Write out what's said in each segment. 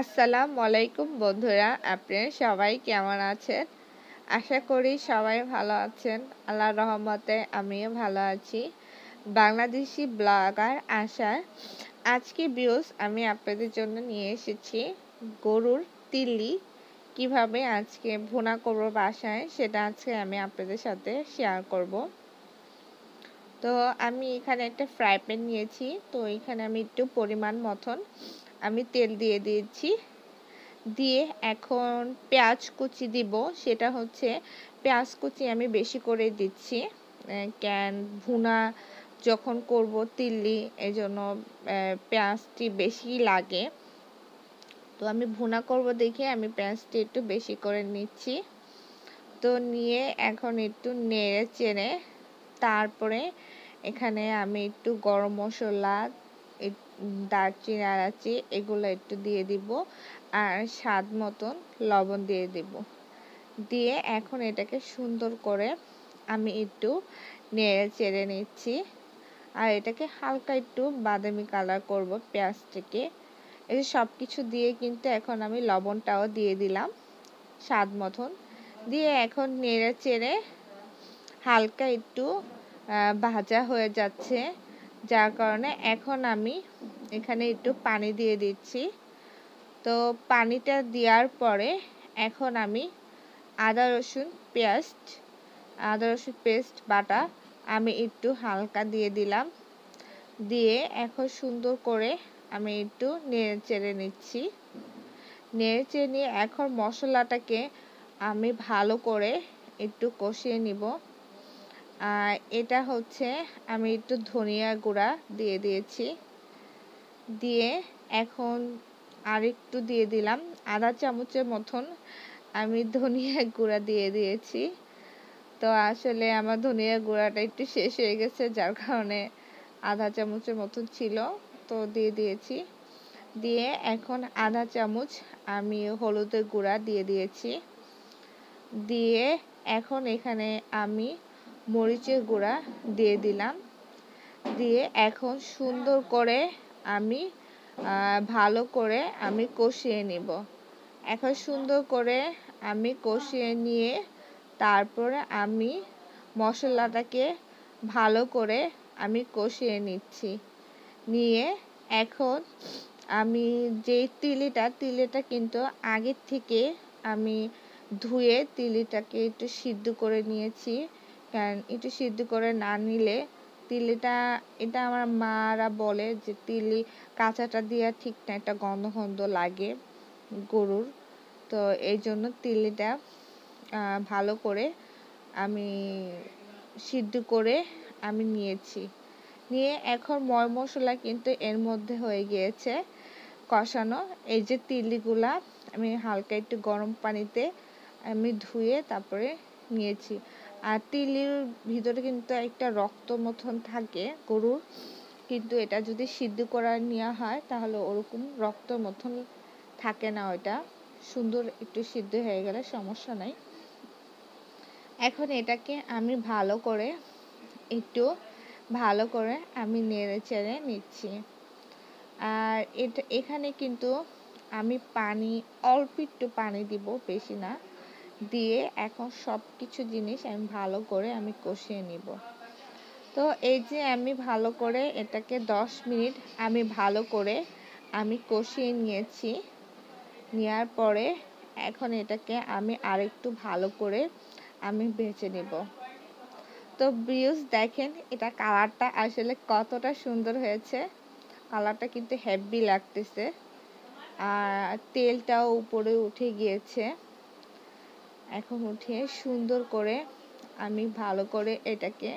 আসসালামু আলাইকুম বন্ধুরা আপনারা সবাই কেমন আছেন আশা করি সবাই ভালো আছেন আল্লাহ রহমতে আমিও ভালো আছি বাংলাদেশি ব্লগার আশা আজকে ভিউজ আমি আপনাদের জন্য নিয়ে এসেছি গরুর তিল্লি কিভাবে আজকে ভুনা করবো বাসায় সেটা আজকে আমি আপনাদের সাথে শেয়ার করব তো আমি এখানে একটা ফ্রাই প্যান নিয়েছি তো এখানে আমি একটু পরিমাণ মতন আমি তেল দিয়ে দিয়েছি দিয়ে এখন পেঁয়াজ কুচি দিব সেটা হচ্ছে পেঁয়াজ কুচি আমি বেশি করে দিচ্ছি ক্যান ভুনা যখন করব তিল্লি জন্য পেঁয়াজটি বেশি লাগে তো আমি ভুনা করব দেখে আমি পেঁয়াজটি একটু বেশি করে নিচ্ছি তো নিয়ে এখন একটু নেড়ে চেড়ে তারপরে এখানে আমি একটু গরম মশলা দারচিনি এলাচি এগুলো একটু দিয়ে দিব আর স্বাদ মতন লবণ দিয়ে দিব দিয়ে এখন এটাকে সুন্দর করে আমি একটু নেড়ে চেড়ে নিচ্ছি আর এটাকে হালকা একটু বাদামি কালার করব পেঁয়াজটিকে এই সব কিছু দিয়ে কিন্তু এখন আমি লবণটাও দিয়ে দিলাম স্বাদ মতন দিয়ে এখন নেড়ে চেড়ে হালকা একটু ভাজা হয়ে যাচ্ছে যার কারণে এখন আমি এখানে একটু পানি দিয়ে দিচ্ছি তো পানিটা দেওয়ার পরে এখন আমি আদা রসুন পেস্ট আদা রসুন পেস্ট বাটা আমি একটু হালকা দিয়ে দিলাম দিয়ে এখন সুন্দর করে আমি একটু নেড়ে চেড়ে নিচ্ছি নেড়ে চেড়ে নিয়ে এখন মশলাটাকে আমি ভালো করে একটু কষিয়ে নিব আর এটা হচ্ছে আমি একটু ধনিয়া গুঁড়া দিয়ে দিয়েছি দিয়ে এখন আর একটু দিয়ে দিলাম আধা চামচের মতন আমি ধনিয়া গুঁড়া দিয়ে দিয়েছি তো আসলে আমার ধনিয়া গুঁড়াটা একটু শেষ হয়ে গেছে যার কারণে আধা চামচের মতন ছিল তো দিয়ে দিয়েছি দিয়ে এখন আধা চামচ আমি হলুদের গুঁড়া দিয়ে দিয়েছি দিয়ে এখন এখানে আমি মরিচের গুঁড়া দিয়ে দিলাম দিয়ে এখন সুন্দর করে আমি ভালো করে আমি কষিয়ে নিব এখন সুন্দর করে আমি কষিয়ে নিয়ে তারপরে আমি মশলাটাকে ভালো করে আমি কষিয়ে নিচ্ছি নিয়ে এখন আমি যে তিলিটা তিলিটা কিন্তু আগের থেকে আমি ধুয়ে তিলিটাকে একটু সিদ্ধ করে নিয়েছি কারণ একটু সিদ্ধ করে না নিলে তিলিটা এটা আমার মারা বলে যে তিলি কাঁচাটা দিয়ে ঠিক না একটা গন্ধ গন্ধ লাগে গরুর তো এই জন্য তিলিটা ভালো করে আমি সিদ্ধ করে আমি নিয়েছি নিয়ে এখন ময় মশলা কিন্তু এর মধ্যে হয়ে গিয়েছে কষানো এই যে তিলিগুলা আমি হালকা একটু গরম পানিতে আমি ধুয়ে তারপরে নিয়েছি আর তিলের ভিতরে কিন্তু একটা রক্ত মতন থাকে গরুর কিন্তু এটা যদি সিদ্ধ করা নেওয়া হয় তাহলে ওরকম রক্ত মতন থাকে না ওইটা সুন্দর একটু সিদ্ধ হয়ে গেলে সমস্যা নাই এখন এটাকে আমি ভালো করে একটু ভালো করে আমি নেড়ে চেড়ে নিচ্ছি আর এটা এখানে কিন্তু আমি পানি অল্প একটু পানি দিব বেশি না দিয়ে এখন সবকিছু জিনিস আমি ভালো করে আমি কষিয়ে নিব তো এই যে আমি ভালো করে এটাকে 10 মিনিট আমি ভালো করে আমি কষিয়ে নিয়েছি নেওয়ার পরে এখন এটাকে আমি আরেকটু ভালো করে আমি বেঁচে নেব তো ভিউজ দেখেন এটা কালারটা আসলে কতটা সুন্দর হয়েছে কালারটা কিন্তু হেভি লাগতেছে আর তেলটাও উপরে উঠে গিয়েছে এখন উঠে সুন্দর করে আমি ভালো করে এটাকে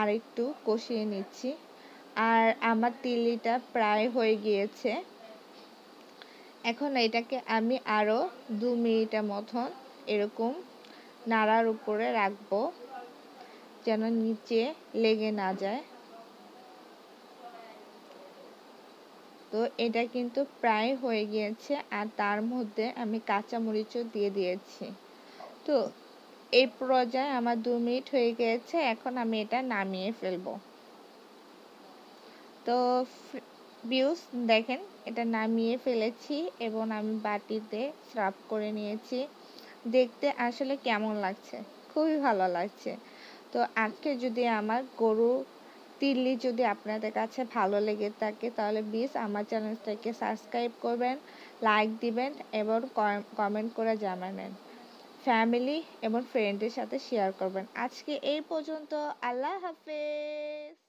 আরেকটু কষিয়ে নিচ্ছি আর আমার তিলিটা প্রায় হয়ে গিয়েছে এখন এটাকে আমি আরও দু মিনিটের মতন এরকম নাড়ার উপরে রাখবো যেন নিচে লেগে না যায় তো এটা কিন্তু প্রায় হয়ে গিয়েছে আর তার মধ্যে আমি কাঁচামরিচও দিয়ে দিয়েছি তো এই পর্যায়ে আমার দু মিনিট হয়ে গেছে এখন আমি এটা নামিয়ে ফেলবো তো বিউস দেখেন এটা নামিয়ে ফেলেছি এবং আমি বাটিতে সার্ভ করে নিয়েছি দেখতে আসলে কেমন লাগছে খুবই ভালো লাগছে তো আজকে যদি আমার গরু তিল্লি যদি আপনাদের কাছে ভালো লেগে থাকে তাহলে প্লিজ আমার চ্যানেলটাকে সাবস্ক্রাইব করবেন লাইক দিবেন এবং কমেন্ট করে জানাবেন ফ্যামিলি এবং ফ্রেন্ডের সাথে শেয়ার করবেন আজকে এই পর্যন্ত আল্লাহ হাফেজ